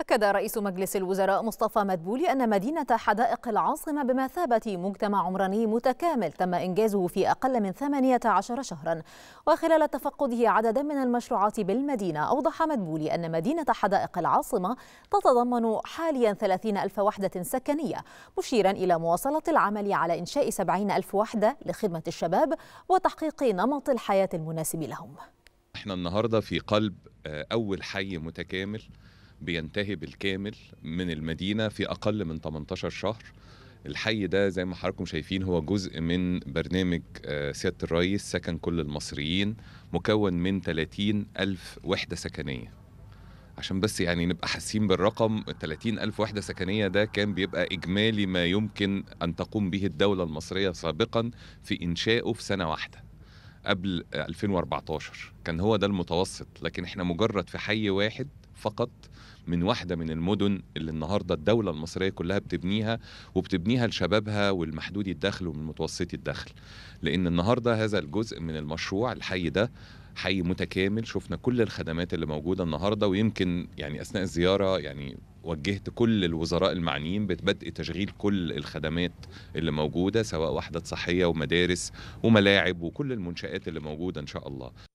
أكد رئيس مجلس الوزراء مصطفى مدبولي أن مدينة حدائق العاصمة بمثابة مجتمع عمراني متكامل تم إنجازه في أقل من 18 شهرا وخلال تفقده عددا من المشروعات بالمدينة أوضح مدبولي أن مدينة حدائق العاصمة تتضمن حاليا 30 ألف وحدة سكنية مشيرا إلى مواصلة العمل على إنشاء 70 ألف وحدة لخدمة الشباب وتحقيق نمط الحياة المناسب لهم احنا النهاردة في قلب آه، أول حي متكامل بينتهي بالكامل من المدينه في اقل من 18 شهر الحي ده زي ما حضراتكم شايفين هو جزء من برنامج آه، سيادة الرئيس سكن كل المصريين مكون من 30 ألف وحدة سكنية عشان بس يعني نبقى حاسين بالرقم 30 ألف وحدة سكنية ده كان بيبقى إجمالي ما يمكن أن تقوم به الدولة المصرية سابقا في إنشائه في سنة واحدة قبل 2014 كان هو ده المتوسط لكن احنا مجرد في حي واحد فقط من واحدة من المدن اللي النهاردة الدولة المصرية كلها بتبنيها وبتبنيها لشبابها والمحدودي الدخل ومن متوسطي الدخل لأن النهاردة هذا الجزء من المشروع الحي ده حي متكامل شفنا كل الخدمات اللي موجوده النهارده ويمكن يعني اثناء الزياره يعني وجهت كل الوزراء المعنيين ببدء تشغيل كل الخدمات اللي موجوده سواء وحدات صحيه ومدارس وملاعب وكل المنشات اللي موجوده ان شاء الله